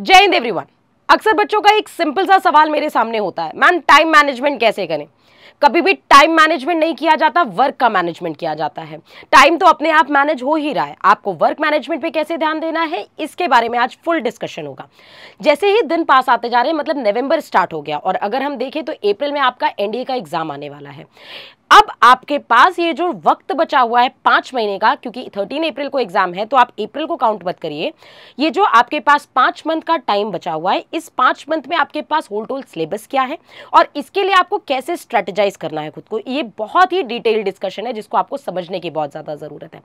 जय हिंद एवरीवन अक्सर बच्चों का एक सिंपल सा सवाल मेरे सामने होता है मैम टाइम मैनेजमेंट कैसे करें कभी भी टाइम मैनेजमेंट नहीं किया जाता वर्क का मैनेजमेंट किया जाता है टाइम तो अपने आप मैनेज हो ही रहा है आपको वर्क मैनेजमेंट पे कैसे ध्यान देना है इसके बारे में आज फुल डिस्कशन होगा जैसे ही दिन पास आते जा रहे हैं मतलब नवंबर स्टार्ट हो गया और अगर हम देखें तो अप्रैल में आपका एनडीए का एग्जाम आने वाला है अब आपके पास ये जो वक्त बचा हुआ है पांच महीने का क्योंकि थर्टीन अप्रैल को एग्ज़ाम है तो आप अप्रैल को काउंट मत करिए ये जो आपके पास पांच मंथ का टाइम बचा हुआ है इस पांच मंथ में आपके पास होल टोल सिलेबस क्या है और इसके लिए आपको कैसे स्ट्रेटेजाइज करना है खुद को ये बहुत ही डिटेल डिस्कशन है जिसको आपको समझने की बहुत ज़्यादा ज़रूरत है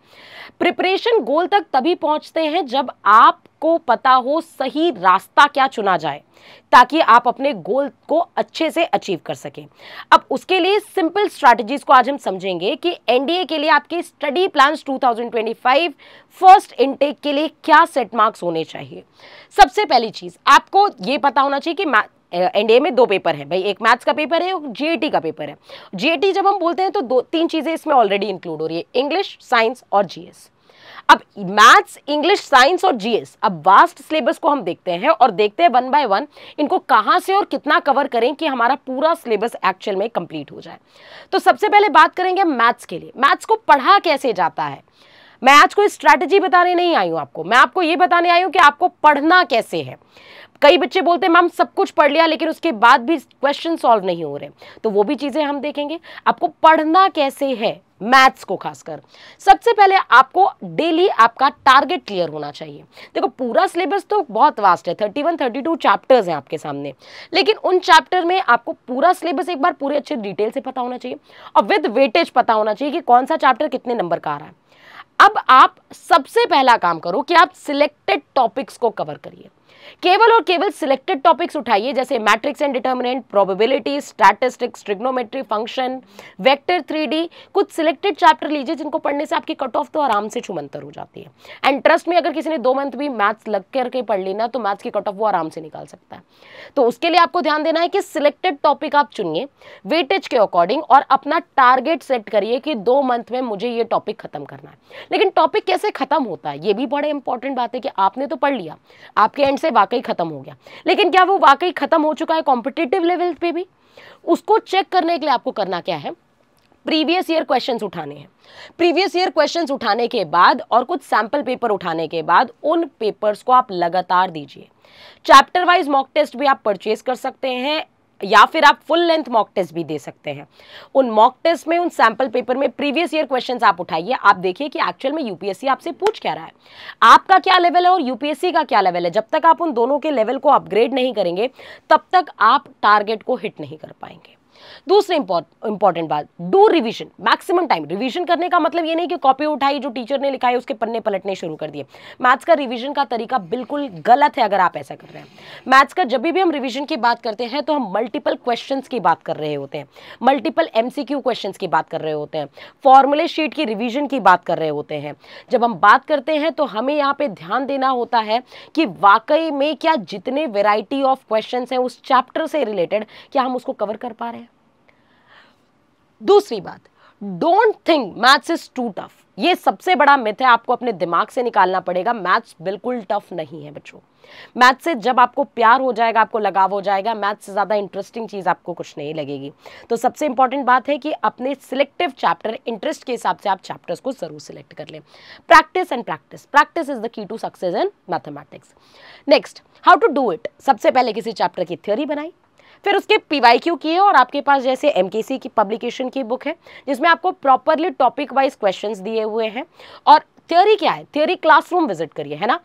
प्रिपरेशन गोल तक तभी पहुंचते हैं जब आप आपको पता हो सही रास्ता क्या चुना जाए ताकि आप अपने गोल को अच्छे से अचीव कर सकें अब उसके लिए सिंपल स्ट्रैटेजीज को आज हम समझेंगे कि एनडीए के लिए आपके स्टडी प्लान्स 2025 फर्स्ट इनटेक के लिए क्या सेट मार्क्स होने चाहिए सबसे पहली चीज़ आपको यह पता होना चाहिए कि एनडीए में दो पेपर है भाई एक मैथ्स का पेपर है और जीएटी का पेपर है जीएटी जब हम बोलते हैं तो दो तीन चीज़ें इसमें ऑलरेडी इंक्लूड हो रही है इंग्लिश साइंस और जीएस अब मैथ्स इंग्लिश साइंस और जीएस अब वास्ट सिलेबस को हम देखते हैं और देखते हैं वन बाय वन इनको कहां से और कितना कवर करें कि हमारा पूरा सिलेबस एक्चुअल में कंप्लीट हो जाए तो सबसे पहले बात करेंगे मैथ्स के लिए मैथ्स को पढ़ा कैसे जाता है मैं आज कोई स्ट्रेटजी बताने नहीं आई हूं आपको मैं आपको ये बताने आई हूं कि आपको पढ़ना कैसे है कई बच्चे बोलते हैं मैम सब कुछ पढ़ लिया लेकिन उसके बाद भी क्वेश्चन सॉल्व नहीं हो रहे तो वो भी चीज़ें हम देखेंगे आपको पढ़ना कैसे है मैथ्स को खासकर सबसे पहले आपको डेली आपका टारगेट क्लियर होना चाहिए देखो पूरा सिलेबस तो बहुत वास्ट है thirty one thirty two chapters हैं आपके सामने लेकिन उन चैप्टर में आपको पूरा सिलेबस एक बार पूरे अच्छे डिटेल से पता होना चाहिए और विद वेटेज पता होना चाहिए कि कौन सा चैप्टर कितने नंबर का आ रहा है अब आप सबसे पहला काम करो कि आप सिलेक्टेड टॉपिक्स को कवर करिए केवल और केवल सिलेक्टेड टॉपिक्स उठाइए जैसे matrix and determinant probability statistics trigonometry function vector three कुछ सिलेक्टेड चैप्टर लीजिए जिनको पढ़ने से आपकी कट ऑफ तो आराम से छुमंतर हो जाती है एंड ट्रस्ट में अगर किसी ने दो मंथ भी मैथ्स लग करके पढ़ लेना तो मैथ्स की कट ऑफ वो आराम से निकाल सकता है तो उसके लिए आपको ध्यान देना है कि सिलेक्टेड टॉपिक आप चुनिए वेटेज के अकॉर्डिंग और अपना टारगेट सेट करिए कि दो मंथ में मुझे ये टॉपिक खत्म करना है लेकिन टॉपिक कैसे खत्म होता है ये भी बड़े इंपॉर्टेंट बात है कि आपने तो पढ़ लिया आपके एंड से वाकई ख़त्म हो गया लेकिन क्या वो वाकई ख़त्म हो चुका है कॉम्पिटेटिव लेवल पे भी उसको चेक करने के लिए आपको करना क्या है प्रीवियस ईयर क्वेश्चंस उठाने हैं प्रीवियस ईयर क्वेश्चंस उठाने के बाद और कुछ सैंपल पेपर उठाने के बाद उन पेपर्स को आप लगातार दीजिए चैप्टर वाइज मॉक टेस्ट भी आप परचेज कर सकते हैं या फिर आप फुल लेंथ मॉक टेस्ट भी दे सकते हैं उन मॉक टेस्ट में उन सैंपल पेपर में प्रीवियस ईयर क्वेश्चन आप उठाइए आप देखिए कि एक्चुअल में यूपीएससी आपसे पूछ क्या रहा है आपका क्या लेवल है और यूपीएससी का क्या लेवल है जब तक आप उन दोनों के लेवल को अपग्रेड नहीं करेंगे तब तक आप टारगेट को हिट नहीं कर पाएंगे दूसरी इंपॉर्टेंट बात do revision maximum time revision करने का मतलब ये नहीं कि कॉपी उठाई जो टीचर ने लिखा है उसके पन्ने पलटने शुरू कर दिए मैथ्स का रिविजन का तरीका बिल्कुल गलत है अगर आप ऐसा कर रहे हैं मैथ्स का जब भी हम रिविजन की बात करते हैं तो हम मल्टीपल क्वेश्चन की बात कर रहे होते हैं मल्टीपल एम सी की बात कर रहे होते हैं फॉर्मुले शीट की रिविजन की बात कर रहे होते हैं जब हम बात करते हैं तो हमें यहाँ पे ध्यान देना होता है कि वाकई में क्या जितने वेराइटी ऑफ क्वेश्चन हैं उस चैप्टर से रिलेटेड क्या हम उसको कवर कर पा रहे हैं दूसरी बात don't think maths is too tough ये सबसे बड़ा मिथ है आपको अपने दिमाग से निकालना पड़ेगा मैथ्स बिल्कुल टफ नहीं है बच्चों मैथ से जब आपको प्यार हो जाएगा आपको लगाव हो जाएगा मैथ से ज़्यादा इंटरेस्टिंग चीज़ आपको कुछ नहीं लगेगी तो सबसे इंपॉर्टेंट बात है कि अपने सिलेक्टिव चैप्टर इंटरेस्ट के हिसाब से आप चैप्टर्स को ज़रूर सिलेक्ट कर लें practice and practice practice is the key to success in mathematics next how to do it सबसे पहले किसी चैप्टर की थ्योरी बनाई फिर उसके की किए और आपके पास जैसे एम की पब्लिकेशन की बुक है जिसमें आपको प्रॉपरली टॉपिक वाइज क्वेश्चन दिए हुए हैं और थ्योरी क्या है थ्योरी क्लासरूम विजिट करिए है ना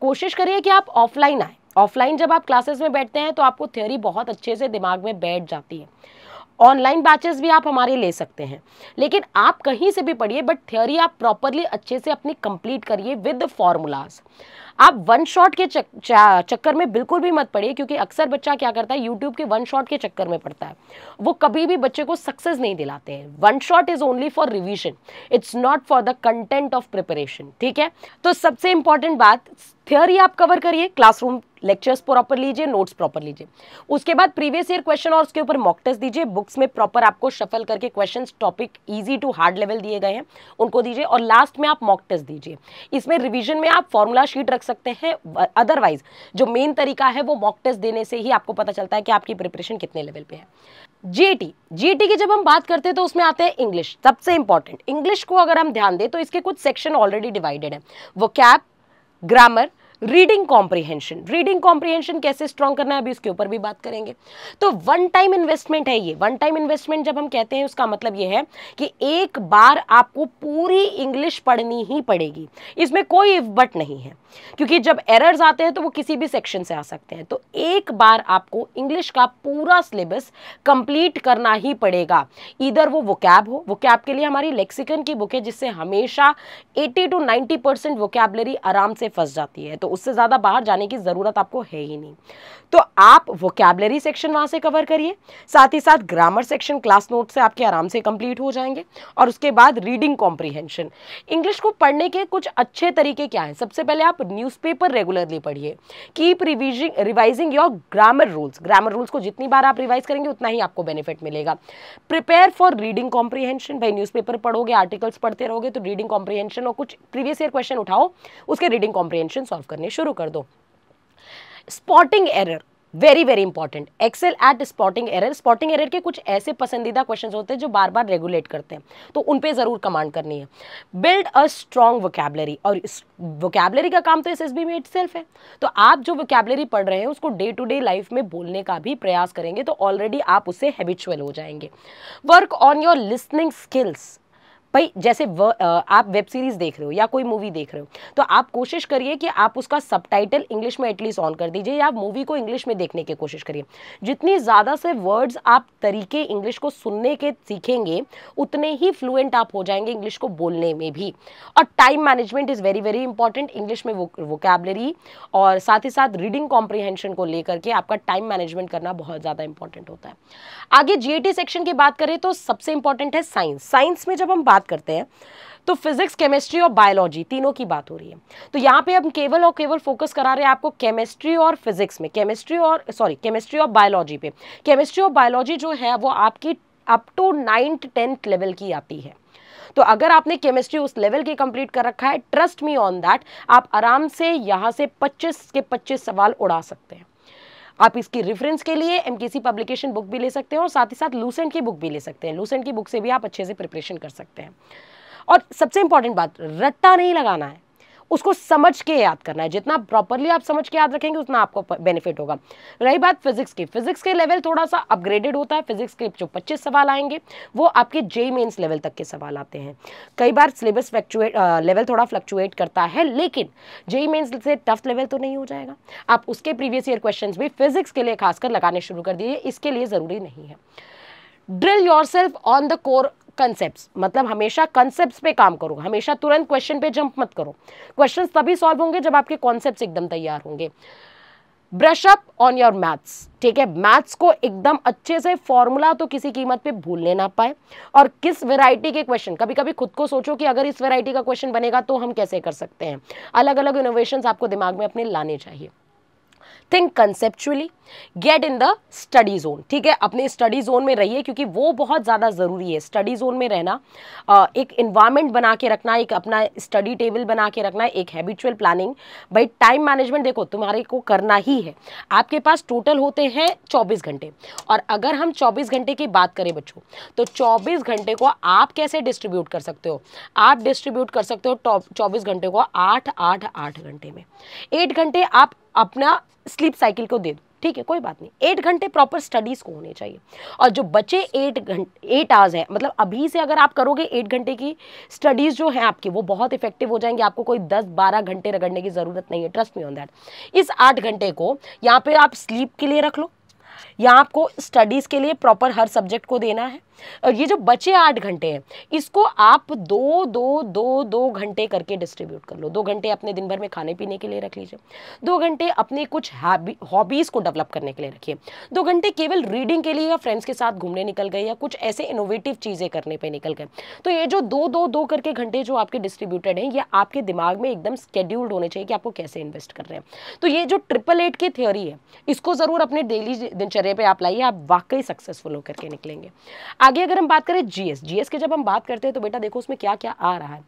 कोशिश करिए कि आप ऑफलाइन आए ऑफलाइन जब आप क्लासेस में बैठते हैं तो आपको थ्योरी बहुत अच्छे से दिमाग में बैठ जाती है ऑनलाइन बैचेस भी आप हमारे ले सकते हैं लेकिन आप कहीं से भी पढ़िए बट थ्योरी आप प्रॉपरली अच्छे से अपनी कंप्लीट करिए विद फॉर्मूलाज आप वन शॉट के चक्कर में बिल्कुल भी मत पड़िए क्योंकि अक्सर बच्चा क्या करता है यूट्यूब के वन शॉट के चक्कर में पड़ता है वो कभी भी बच्चे को सक्सेस नहीं दिलाते हैं one shot is only for revision it's not for the content of preparation ठीक है तो सबसे इंपॉर्टेंट बात थ्योरी आप कवर करिए क्लासरूम लेक्चर्स प्रॉपर लीजिए नोट्स प्रॉपर लीजिए उसके बाद प्रीवियस ईयर क्वेश्चन और उसके ऊपर मॉक टेस्ट दीजिए बुक्स में प्रॉपर आपको शफल करके question topic easy to hard level दिए गए हैं उनको दीजिए और लास्ट में आप मॉक टेस्ट दीजिए इसमें रिविजन में आप फॉर्मूला शीट रख सकते हैं अदरवाइज जो मेन तरीका है वो मॉक टेस्ट देने से ही आपको पता चलता है कि आपकी प्रिपरेशन कितने लेवल पे है जीएटी जीएटी e e की जब हम बात करते हैं तो उसमें आते हैं इंग्लिश सबसे इंपॉर्टेंट इंग्लिश को अगर हम ध्यान दें तो इसके कुछ सेक्शन ऑलरेडी डिवाइडेड है वो कैप grammar reading comprehension reading comprehension कैसे स्ट्रॉन्ग करना है अभी उसके ऊपर भी बात करेंगे तो वन टाइम इन्वेस्टमेंट है ये वन टाइम इन्वेस्टमेंट जब हम कहते हैं उसका मतलब ये है कि एक बार आपको पूरी इंग्लिश पढ़नी ही पड़ेगी इसमें कोई बट नहीं है क्योंकि जब एरर्स आते हैं तो वो किसी भी सेक्शन से आ सकते हैं तो एक बार आपको इंग्लिश का पूरा सिलेबस कंप्लीट करना ही पड़ेगा इधर वो वोकैब हो वोकैब के लिए हमारी लेक्सिकन की बुक है जिससे हमेशा 80 टू 90 परसेंट वोकैबलरी आराम से फंस जाती है तो उससे ज़्यादा बाहर जाने की ज़रूरत आपको है ही नहीं तो आप वोकेबलरी सेक्शन वहाँ से कवर करिए साथ ही साथ ग्रामर सेक्शन क्लास नोट से आपके आराम से कंप्लीट हो जाएंगे और उसके बाद रीडिंग कॉम्प्रीहेंशन इंग्लिश को पढ़ने के कुछ अच्छे तरीके क्या हैं सबसे पहले आप न्यूज़पेपर रेगुलरली पढ़िए keep revising revising your grammar rules grammar rules को जितनी बार आप रिवाइज करेंगे उतना ही आपको बेनिफिट मिलेगा प्रिपेयर फॉर रीडिंग कॉम्प्रीहेंशन भाई न्यूज़पेपर पढ़ोगे आर्टिकल्स पढ़ते रहोगे तो रीडिंग कॉम्प्रीहेंशन और कुछ प्रीवियस ईयर क्वेश्चन उठाओ उसके रीडिंग कॉम्प्रीहेंशन सॉल्व करने करने शुरू कर दो spotting error very very important excel at spotting error spotting error के कुछ ऐसे पसंदीदा क्वेश्चन होते हैं जो बार बार रेगुलेट करते हैं तो उन पे ज़रूर कमांड करनी है बिल्ड अ स्ट्रॉन्ग वोकेबलरी और वोकेबलरी का काम तो एस एस बी में इट है तो आप जो वोकेबलरी पढ़ रहे हैं उसको डे टू डे लाइफ में बोलने का भी प्रयास करेंगे तो ऑलरेडी आप उससे हैबिचुअल हो जाएंगे work on your listening skills भाई जैसे व, आप वेब सीरीज़ देख रहे हो या कोई मूवी देख रहे हो तो आप कोशिश करिए कि आप उसका सब इंग्लिश में एटलीस्ट ऑन कर दीजिए या आप मूवी को इंग्लिश में देखने की कोशिश करिए जितनी ज़्यादा से वर्ड्स आप तरीके इंग्लिश को सुनने के सीखेंगे उतने ही फ्लुएंट आप हो जाएंगे इंग्लिश को बोलने में भी और time management is very very important English में वो और साथ ही साथ रीडिंग कॉम्प्रिहेंशन को लेकर के आपका टाइम मैनेजमेंट करना बहुत ज़्यादा इंपॉर्टेंट होता है आगे जीएटी सेक्शन की बात करें तो सबसे इंपॉर्टेंट है साइंस साइंस में जब हम बात बात करते हैं तो फिजिक्स केमिस्ट्री और बायोलॉजी तीनों की बात हो रही है तो यहाँ पे हम केवल और केवल फोकस करा रहे हैं आपको केमिस्ट्री और फिजिक्स में केमिस्ट्री और सॉरी केमिस्ट्री और बायोलॉजी पे केमिस्ट्री और बायोलॉजी जो है वो आपकी up to ninth tenth level की आती है तो अगर आपने केमिस्ट्री उस लेवल की कंप्लीट कर रखा है ट्रस्ट मी ऑन दैट आप आराम से यहाँ से पच्चीस के पच्चीस सवाल उड़ा सकते हैं आप इसकी रेफरेंस के लिए एमकेसी पब्लिकेशन बुक भी ले सकते हैं और साथ ही साथ लूसेंट की बुक भी ले सकते हैं लूसेंट की बुक से भी आप अच्छे से प्रिपरेशन कर सकते हैं और सबसे इंपॉर्टेंट बात रट्टा नहीं लगाना है उसको समझ के याद करना है जितना प्रॉपरली आप समझ के याद रखेंगे उतना आपको बेनिफिट होगा रही बात फिजिक्स की फिजिक्स के लेवल थोड़ा सा अपग्रेडेड होता है फिजिक्स के जो पच्चीस सवाल आएंगे वो आपके जे मेन्स लेवल तक के सवाल आते हैं कई बार सिलेबस फ्लक्चुएट लेवल थोड़ा फ्लक्चुएट करता है लेकिन जेई मेन्स से टफ लेवल तो नहीं हो जाएगा आप उसके प्रीवियस ईयर क्वेश्चन भी फिजिक्स के लिए खासकर लगाने शुरू कर दीजिए इसके लिए ज़रूरी नहीं है drill self on the core concept मतलब हमेशा कंसेप्ट पे काम करो हमेशा तुरंत क्वेश्चन पे जंप मत करो क्वेश्चन तभी सॉल्व होंगे जब आपके कॉन्सेप्ट एकदम तैयार होंगे brush up on your maths ठीक है मैथ्स को एकदम अच्छे से फॉर्मूला तो किसी कीमत पे भूलने ना पाए और किस वैरायटी के क्वेश्चन कभी कभी खुद को सोचो कि अगर इस वैरायटी का क्वेश्चन बनेगा तो हम कैसे कर सकते हैं अलग अलग इनोवेशंस आपको दिमाग में अपने लाने चाहिए think conceptually get in the study zone ठीक है अपने स्टडी जोन में रहिए क्योंकि वो बहुत ज़्यादा ज़रूरी है स्टडी जोन में रहना एक इन्वायरमेंट बना के रखना एक अपना स्टडी टेबल बना के रखना एक हैबिचुअल प्लानिंग भाई टाइम मैनेजमेंट देखो तुम्हारे को करना ही है आपके पास टोटल होते हैं चौबीस घंटे और अगर हम चौबीस घंटे की बात करें बच्चों तो चौबीस घंटे को आप कैसे डिस्ट्रीब्यूट कर सकते हो आप डिस्ट्रीब्यूट कर सकते हो चौबीस घंटे को आठ आठ आठ घंटे में एट घंटे आप अपना स्लीप साइकिल को दे दो ठीक है कोई बात नहीं एट घंटे प्रॉपर स्टडीज़ को होने चाहिए और जो बचे एट घंटे एट आवर्स है मतलब अभी से अगर आप करोगे एट घंटे की स्टडीज़ जो है आपकी वो बहुत इफेक्टिव हो जाएंगे आपको कोई दस बारह घंटे रगड़ने की ज़रूरत नहीं है ट्रस्ट मी ऑन दैट इस आठ घंटे को यहाँ पे आप स्लीप के लिए रख लो या आपको स्टडीज़ के लिए प्रॉपर हर सब्जेक्ट को देना है और ये जो बचे आठ घंटे हैं इसको आप दो दो दो दो घंटे करके डिस्ट्रीब्यूट कर लो दो घंटे अपने दिन भर में खाने पीने के लिए रख लीजिए दो घंटे अपने कुछ हॉबीज़ को डेवलप करने के लिए रखिए दो घंटे केवल रीडिंग के लिए या फ्रेंड्स के साथ घूमने निकल गए या कुछ ऐसे इनोवेटिव चीज़ें करने पर निकल गए तो ये जो दो दो दो करके घंटे जो आपके डिस्ट्रीब्यूटेड हैं ये आपके दिमाग में एकदम स्केड्यूल्ड होने चाहिए कि आपको कैसे इन्वेस्ट कर रहे हैं तो ये जो ट्रिपल एट की थ्योरी है इसको ज़रूर अपने डेली दिनचर्या पर आप लाइए आप वाकई सक्सेसफुल होकर के निकलेंगे आगे अगर हम बात करें जीएस जीएस की जब हम बात करते हैं तो बेटा देखो उसमें क्या क्या आ रहा है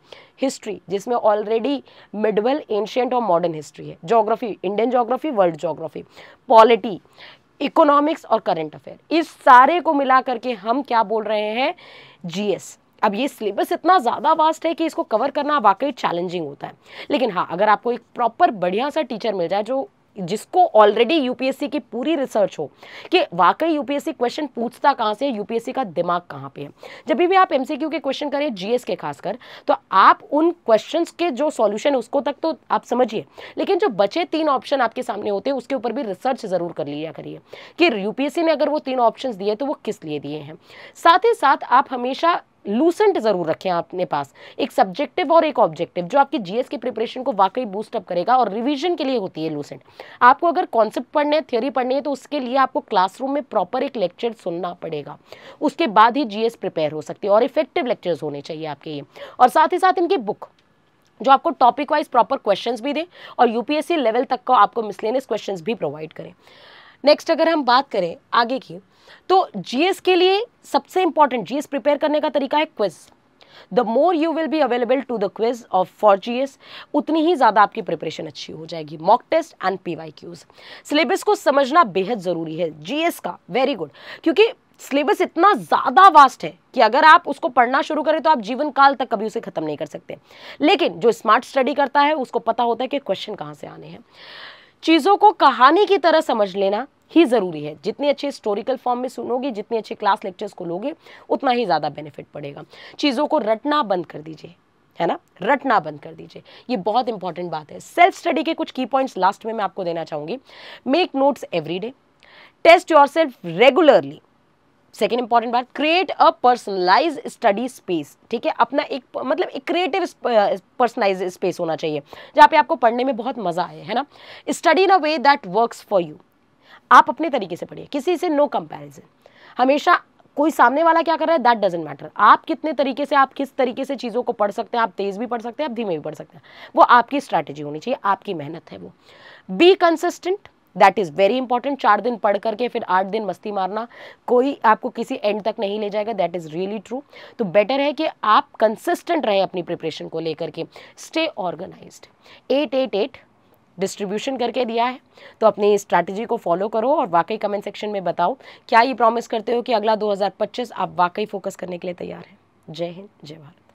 हिस्ट्री जिसमें ऑलरेडी मिडवेल एंशियंट और मॉडर्न हिस्ट्री है geography Indian geography world geography polity economics और करंट अफेयर इस सारे को मिला करके हम क्या बोल रहे हैं जीएस अब ये सिलेबस इतना ज़्यादा वास्ट है कि इसको कवर करना वाकई चैलेंजिंग होता है लेकिन हाँ अगर आपको एक प्रॉपर बढ़िया सा टीचर मिल जाए जो जिसको ऑलरेडी यूपीएससी की पूरी रिसर्च हो कि वाकई यूपीएससी क्वेश्चन पूछता कहाँ से यूपीएससी का दिमाग कहाँ पे है जब भी आप एमसीक्यू के क्वेश्चन करें जीएस के खासकर तो आप उन क्वेश्चंस के जो सॉल्यूशन उसको तक तो आप समझिए लेकिन जो बचे तीन ऑप्शन आपके सामने होते हैं उसके ऊपर भी रिसर्च ज़रूर कर लिया करिए कि यूपीएससी ने अगर वो तीन ऑप्शन दिए तो वो किस लिए दिए हैं साथ ही साथ आप हमेशा लूसेंट ज़रूर रखें आपने पास एक सब्जेक्टिव और एक ऑब्जेक्टिव जो आपकी जीएस की प्रिपरेशन को वाकई बूस्टअप करेगा और रिवीजन के लिए होती है लूसेंट आपको अगर कॉन्सेप्ट पढ़ने हैं थ्योरी पढ़नी है तो उसके लिए आपको क्लासरूम में प्रॉपर एक लेक्चर सुनना पड़ेगा उसके बाद ही जीएस प्रिपेयर हो सकती है और इफेक्टिव लेक्चर्स होने चाहिए आपके ये और साथ ही साथ इनकी बुक जो आपको टॉपिक वाइज प्रॉपर क्वेश्चन भी दें और यूपीएससी लेवल तक का आपको मिसलेनियस क्वेश्चन भी प्रोवाइड करें नेक्स्ट अगर हम बात करें आगे की तो जीएस के लिए सबसे इंपॉर्टेंट जीएस प्रिपेयर करने का तरीका है quiz the more you will be available to the quiz of for G उतनी ही ज़्यादा आपकी प्रिपरेशन अच्छी हो जाएगी mock test and P Y Qs syllabus को समझना बेहद ज़रूरी है जीएस का वेरी गुड क्योंकि सिलेबस इतना ज़्यादा वास्ट है कि अगर आप उसको पढ़ना शुरू करें तो आप जीवन काल तक कभी उसे ख़त्म नहीं कर सकते लेकिन जो स्मार्ट स्टडी करता है उसको पता होता है कि क्वेश्चन कहाँ से आने हैं चीज़ों को कहानी की तरह समझ लेना ही ज़रूरी है जितनी अच्छे हिस्टोरिकल फॉर्म में सुनोगे जितनी अच्छे क्लास लेक्चर्स को लोगे उतना ही ज़्यादा बेनिफिट पड़ेगा चीज़ों को रटना बंद कर दीजिए है ना रटना बंद कर दीजिए ये बहुत इंपॉर्टेंट बात है सेल्फ स्टडी के कुछ की पॉइंट्स लास्ट में मैं आपको देना चाहूँगी make notes every day test yourself regularly second important बात create a personalize study space ठीक है अपना एक मतलब एक क्रिएटिव पर्सनलाइज स्पेस होना चाहिए जहाँ पे आपको पढ़ने में बहुत मज़ा आए है ना study in a way that works for you आप अपने तरीके से पढ़िए किसी से नो कंपैरिजन हमेशा कोई सामने वाला क्या कर रहा है दैट डजेंट मैटर आप कितने तरीके से आप किस तरीके से चीज़ों को पढ़ सकते हैं आप तेज़ भी पढ़ सकते हैं आप धीमे भी पढ़ सकते हैं वो आपकी स्ट्रैटेजी होनी चाहिए आपकी मेहनत है वो be consistent that is very important चार दिन पढ़ करके फिर आठ दिन मस्ती मारना कोई आपको किसी एंड तक नहीं ले जाएगा दैट इज़ रियली ट्रू तो बेटर है कि आप कंसिस्टेंट रहें अपनी प्रिपरेशन को लेकर के stay organize at at at distribution करके दिया है तो अपनी स्ट्रैटेजी को फॉलो करो और वाकई कमेंट सेक्शन में बताओ क्या ये प्रॉमिस करते हो कि अगला 2025 आप वाकई फोकस करने के लिए तैयार हैं जय हिंद जय भारत